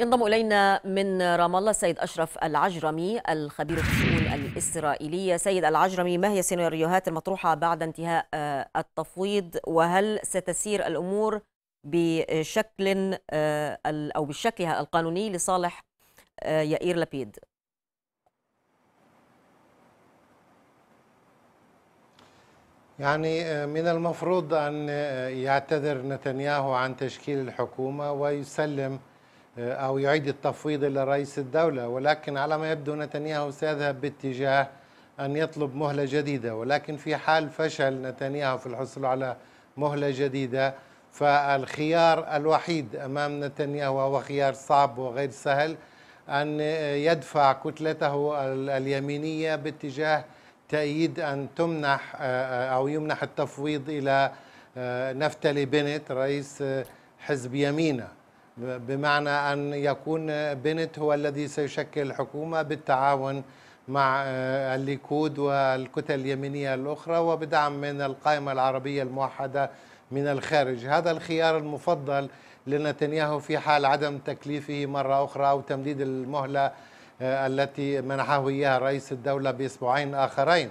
ينضم إلينا من رام الله السيد أشرف العجرمي الخبير في الشؤون الإسرائيلية سيد العجرمي ما هي السيناريوهات المطروحة بعد انتهاء آه، التفويض وهل ستسير الأمور بشكل آه، أو بشكلها القانوني لصالح آه، يائير لبيد يعني من المفروض أن يعتذر نتنياهو عن تشكيل الحكومة ويسلم آه، أو يعيد التفويض إلى رئيس الدولة ولكن على ما يبدو نتنياهو سيذهب باتجاه أن يطلب مهلة جديدة ولكن في حال فشل نتنياهو في الحصول على مهلة جديدة فالخيار الوحيد أمام نتنياهو وهو خيار صعب وغير سهل أن يدفع كتلته اليمينية باتجاه تأييد أن تمنح آه، آه، أو يمنح التفويض إلى نفتلي بنت رئيس حزب يمينه بمعنى أن يكون بنت هو الذي سيشكل الحكومة بالتعاون مع آه، الليكود والكتل اليمينية الأخرى وبدعم من القائمة العربية الموحدة من الخارج هذا الخيار المفضل لنتنياهو في حال عدم تكليفه مرة أخرى أو تمديد المهلة آه، التي منحه إياها رئيس الدولة بأسبوعين آخرين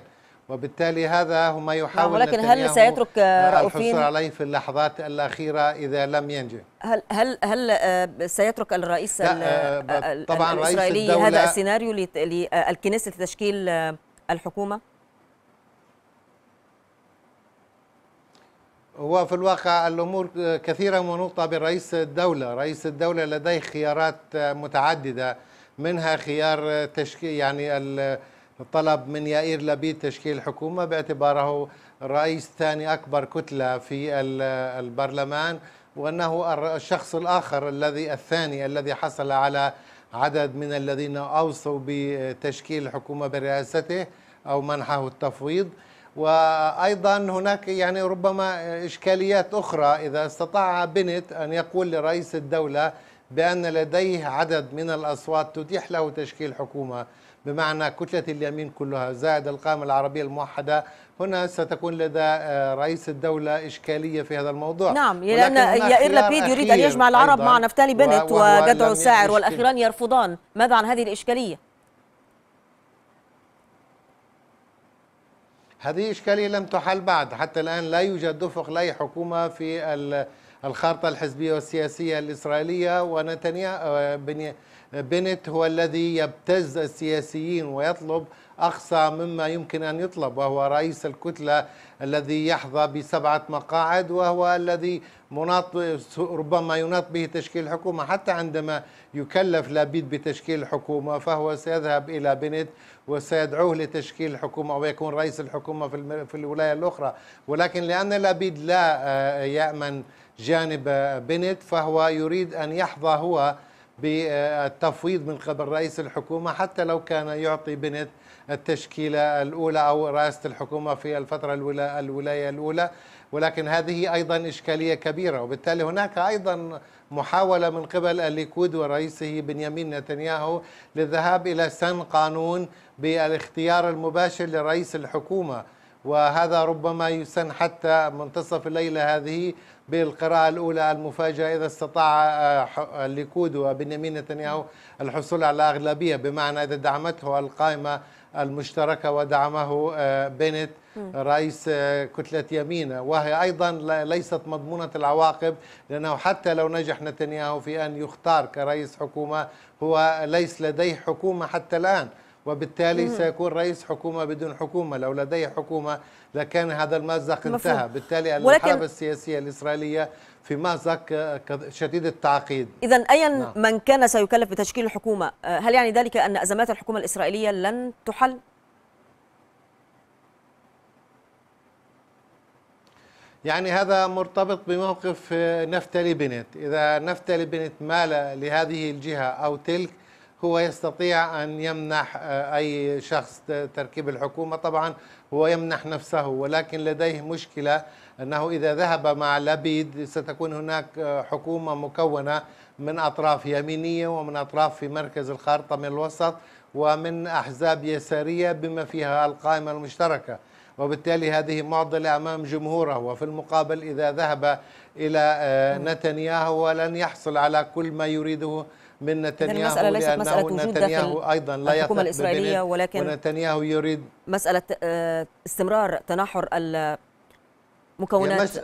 وبالتالي هذا هما يحاول نعم، ولكن هل سيترك آه، آه، رؤوفين الحصول عليه في اللحظات الأخيرة إذا لم ينجح هل هل هل آه، سيترك الرئيس طبعا الإسرائيلي رئيس هذا السيناريو للكنيسة لتشكيل الحكومة؟ هو في الواقع الأمور كثيرة منوطة بالرئيس الدولة رئيس الدولة لديه خيارات متعددة منها خيار تشكيل يعني طلب من يائير لبيد تشكيل حكومة باعتباره الرئيس ثاني أكبر كتلة في البرلمان وأنه الشخص الآخر الذي الثاني الذي حصل على عدد من الذين أوصوا بتشكيل الحكومة برئاسته أو منحه التفويض وأيضا هناك يعني ربما إشكاليات أخرى إذا استطاع بنت أن يقول لرئيس الدولة بأن لديه عدد من الأصوات تتيح له تشكيل حكومة بمعنى كتلة اليمين كلها زائد القائمة العربية الموحدة هنا ستكون لدى آه، رئيس الدولة إشكالية في هذا الموضوع نعم لأن يائر لبيد يريد أن يجمع العرب مع نفتالي بنت وجدعو ساعر والأخيران يرفضان ماذا عن هذه الإشكالية؟ هذه إشكالية لم تحل بعد حتى الآن لا يوجد دفق لأي حكومة في الخارطة الحزبية والسياسية الإسرائيلية ونتنياهو آه، بنت هو الذي يبتز السياسيين ويطلب أقصى مما يمكن أن يطلب وهو رئيس الكتلة الذي يحظى بسبعة مقاعد وهو الذي مناط ربما يناط به تشكيل الحكومة حتى عندما يكلف لابيد بتشكيل الحكومة فهو سيذهب إلى بنت وسيدعوه لتشكيل الحكومة ويكون رئيس الحكومة في الولاية الأخرى ولكن لأن لابيد لا آه، يأمن جانب بنت فهو يريد أن يحظى هو بالتفويض من قبل رئيس الحكومة حتى لو كان يعطي بنت التشكيلة الأولى أو رئاسة الحكومة في الفترة الولا الولاية الأولى ولكن هذه أيضا إشكالية كبيرة وبالتالي هناك أيضا محاولة من قبل الليكود ورئيسه بنيامين نتنياهو للذهاب إلى سن قانون بالاختيار المباشر لرئيس الحكومة وهذا ربما يسن حتى منتصف الليلة هذه بالقراءة الأولى المفاجئة إذا استطاع آه، الليكود وبنيامين نتنياهو الحصول على أغلبية بمعنى إذا دعمته القائمة المشتركة ودعمه آه، بنت رئيس آه، كتلة يمين وهي أيضا ليست مضمونة العواقب لأنه حتى لو نجح نتنياهو في أن يختار كرئيس حكومة هو ليس لديه حكومة حتى الآن وبالتالي مم. سيكون رئيس حكومة بدون حكومة لو لديه حكومة لكان هذا المأزق انتهى بالتالي الحرب السياسية الإسرائيلية في مأزق آه، شديد التعقيد إذا أيا نعم. من كان سيكلف بتشكيل الحكومة آه، هل يعني ذلك أن أزمات الحكومة الإسرائيلية لن تحل؟ يعني هذا مرتبط بموقف آه، نفتالي بنت إذا نفتالي بنت مال لهذه الجهة أو تلك هو يستطيع أن يمنح آه، أي شخص تركيب الحكومة طبعا هو يمنح نفسه ولكن لديه مشكلة أنه إذا ذهب مع لبيد ستكون هناك آه، حكومة مكونة من أطراف يمينية ومن أطراف في مركز الخارطة من الوسط ومن أحزاب يسارية بما فيها القائمة المشتركة وبالتالي هذه معضلة أمام جمهوره وفي المقابل إذا ذهب إلى آه، نتنياهو ولن يحصل على كل ما يريده من نتنياهو المسألة ليست مسألة وجود نتنياهو أيضا لا الحكومة الإسرائيلية ولكن ونتنياهو يريد مسألة آه، استمرار تناحر مكونات آه،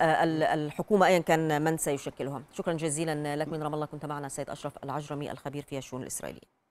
الحكومة أيا كان من سيشكلها شكرا جزيلا لك من رام الله كنت معنا السيد أشرف العجرمي الخبير في الشؤون الإسرائيلية